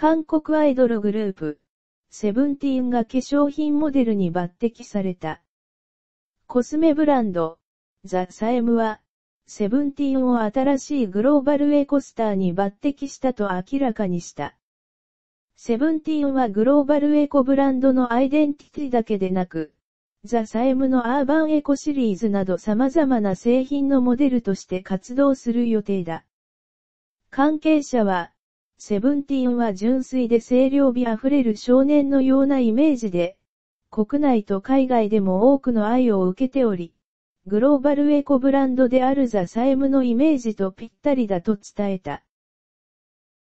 韓国アイドルグループ、セブンティーンが化粧品モデルに抜擢された。コスメブランド、ザ・サエムは、セブンティーンを新しいグローバルエコスターに抜擢したと明らかにした。セブンティーンはグローバルエコブランドのアイデンティティだけでなく、ザ・サエムのアーバンエコシリーズなど様々な製品のモデルとして活動する予定だ。関係者は、セブンティーンは純粋で清涼美あふれる少年のようなイメージで、国内と海外でも多くの愛を受けており、グローバルエコブランドであるザ・サイムのイメージとぴったりだと伝えた。